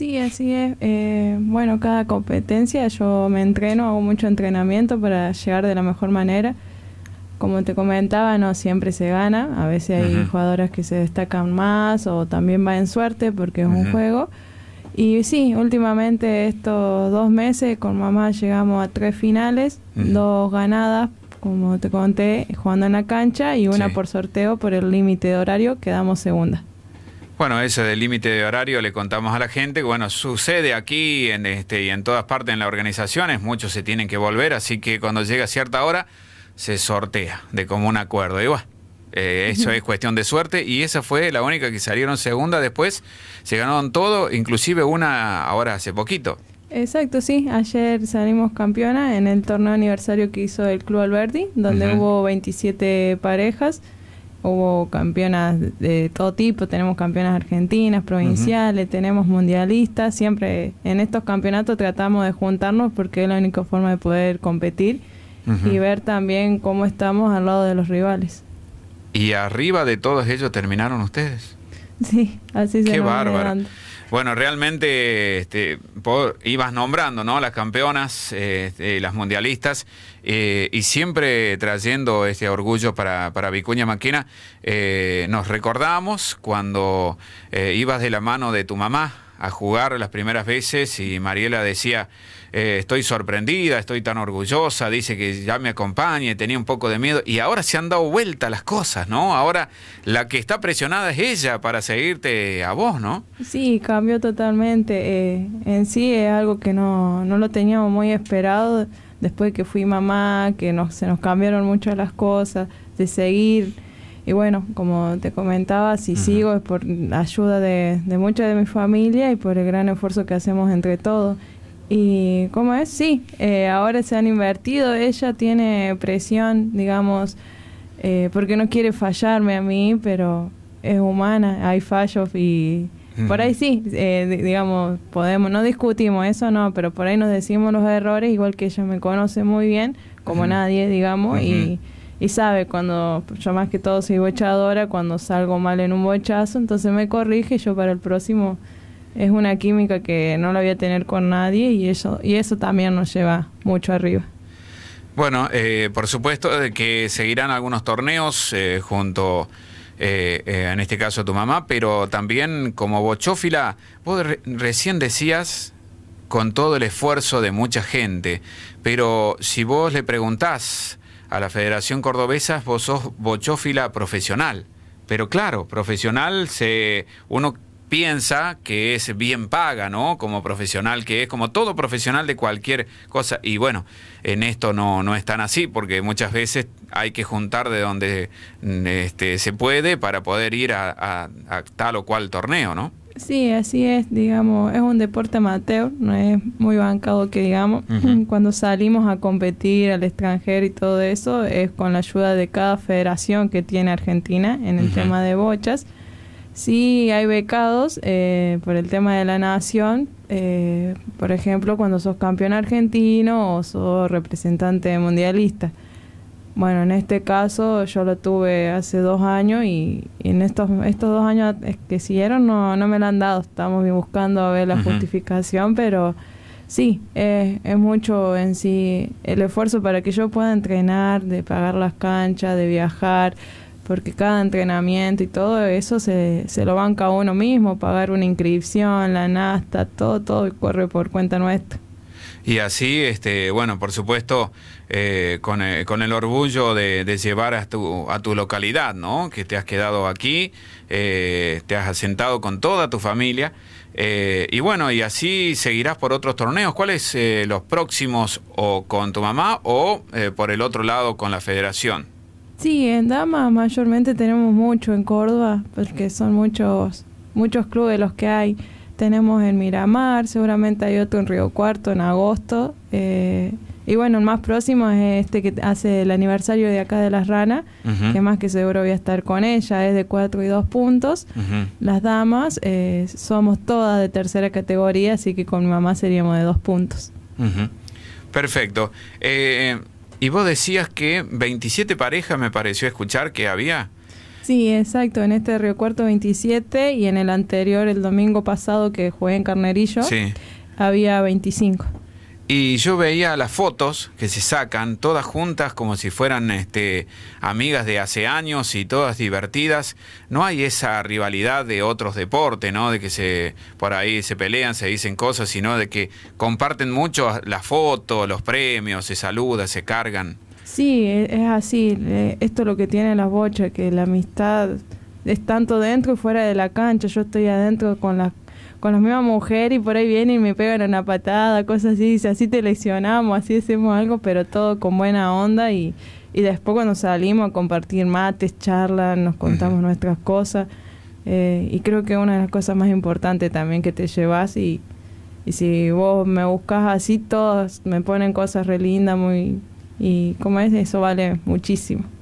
Sí, así es. Eh, bueno, cada competencia yo me entreno, hago mucho entrenamiento para llegar de la mejor manera. Como te comentaba, no siempre se gana. A veces hay jugadoras que se destacan más o también va en suerte porque es un juego. Y sí, últimamente estos dos meses con mamá llegamos a tres finales, dos ganadas, como te conté, jugando en la cancha y una por sorteo por el límite de horario, quedamos segunda. Bueno, ese del límite de horario le contamos a la gente. Bueno, sucede aquí en este, y en todas partes en las organizaciones. Muchos se tienen que volver, así que cuando llega cierta hora se sortea de común acuerdo. Y bueno, eh, eso es cuestión de suerte y esa fue la única que salieron segunda. Después se ganaron todo, inclusive una ahora hace poquito. Exacto, sí. Ayer salimos campeona en el torneo aniversario que hizo el Club Alberti, donde hubo 27 parejas hubo campeonas de todo tipo, tenemos campeonas argentinas, provinciales, tenemos mundialistas, siempre en estos campeonatos tratamos de juntarnos porque es la única forma de poder competir y ver también cómo estamos al lado de los rivales. Y arriba de todos ellos terminaron ustedes. Sí, así se Qué bárbaro. Bueno, realmente este, ibas nombrando, ¿no? Las campeonas, este, las mundialistas, eh, y siempre trayendo este orgullo para, Vicuña Maquina. Eh, nos recordamos cuando eh, ibas de la mano de tu mamá a jugar las primeras veces y Mariela decía, eh, estoy sorprendida, estoy tan orgullosa, dice que ya me acompañe, tenía un poco de miedo y ahora se han dado vuelta las cosas, ¿no? Ahora la que está presionada es ella para seguirte a vos, ¿no? Sí, cambió totalmente. Eh, en sí es algo que no, no lo teníamos muy esperado después que fui mamá, que nos, se nos cambiaron muchas las cosas, de seguir y bueno, como te comentaba, si sigo es por ayuda de, mucha de mi familia y por el gran esfuerzo que hacemos entre todos. ¿Y cómo es? Sí, eh, ahora se han invertido, ella tiene presión, digamos, eh, porque no quiere fallarme a mí, pero es humana, hay fallos y por ahí sí, eh, digamos, podemos, no discutimos eso, no, pero por ahí nos decimos los errores, igual que ella me conoce muy bien, como nadie, digamos, y y sabe cuando yo más que todo soy bochadora, cuando salgo mal en un bochazo, entonces me corrige yo para el próximo es una química que no la voy a tener con nadie y eso, y eso también nos lleva mucho arriba. Bueno, eh, por supuesto de que seguirán algunos torneos eh, junto, eh, en este caso, a tu mamá, pero también como bochófila, vos recién decías con todo el esfuerzo de mucha gente, pero si vos le preguntás a la Federación Cordobesa, vos sos bochófila profesional. Pero claro, profesional se uno piensa que es bien paga, ¿no? Como profesional que es, como todo profesional de cualquier cosa. Y bueno, en esto no, no es tan así, porque muchas veces hay que juntar de donde este, se puede para poder ir a tal o cual torneo, ¿no? Sí, así es, digamos, es un deporte amateur, no es muy bancado que digamos. Cuando salimos a competir al extranjero y todo eso, es con la ayuda de cada federación que tiene Argentina en el tema de bochas. Sí, hay becados eh, por el tema de la nación, eh, por ejemplo, cuando sos campeón argentino o sos representante mundialista. Bueno, en este caso yo lo tuve hace dos años y, en estos, estos dos años que siguieron no, no me lo han dado. Estamos buscando a ver la justificación, pero sí, es, mucho en sí el esfuerzo para que yo pueda entrenar, de pagar las canchas, de viajar, porque cada entrenamiento y todo eso se, se lo banca uno mismo, pagar una inscripción, la nasta, todo, todo corre por cuenta nuestra y así, este, bueno, por supuesto, eh, eh, con, el orgullo de, llevar a tu, a tu localidad, ¿no? Que te has quedado aquí, eh, te has asentado con toda tu familia. y bueno, y así seguirás por otros torneos. ¿Cuáles los próximos o con tu mamá o por el otro lado con la federación? Sí, en Dama mayormente tenemos mucho en Córdoba, porque son muchos, muchos clubes los que hay tenemos en Miramar, seguramente hay otro en Río Cuarto en agosto. Eh, y bueno, el más próximo es este que hace el aniversario de acá de las ranas, que más que seguro voy a estar con ella, es de 4 y 2 puntos. Las damas eh, somos todas de tercera categoría, así que con mi mamá seríamos de 2 puntos. Perfecto. Eh, y vos decías que 27 parejas me pareció escuchar que había. Sí, exacto, en este Río Cuarto 27 y en el anterior, el domingo pasado que jugué en Carnerillo, había 25. Y yo veía las fotos que se sacan todas juntas como si fueran este, amigas de hace años y todas divertidas. No hay esa rivalidad de otros deportes, ¿no? De que se por ahí se pelean, se dicen cosas, sino de que comparten mucho las fotos, los premios, se saludan, se cargan. Sí, e, es, así. Esto es lo que tiene la bocha, que la amistad es tanto dentro y fuera de la cancha. Yo estoy adentro con las con la mismas mujer y por ahí vienen y me pegan una patada, cosas así, así te lesionamos, así hacemos algo, pero todo con buena onda y, y después cuando salimos a compartir mates, charlas, nos contamos nuestras cosas eh, y creo que una de las cosas más importantes también que te llevas y, y si vos me buscas así, todos me ponen cosas re lindas, muy y como es, eso vale muchísimo.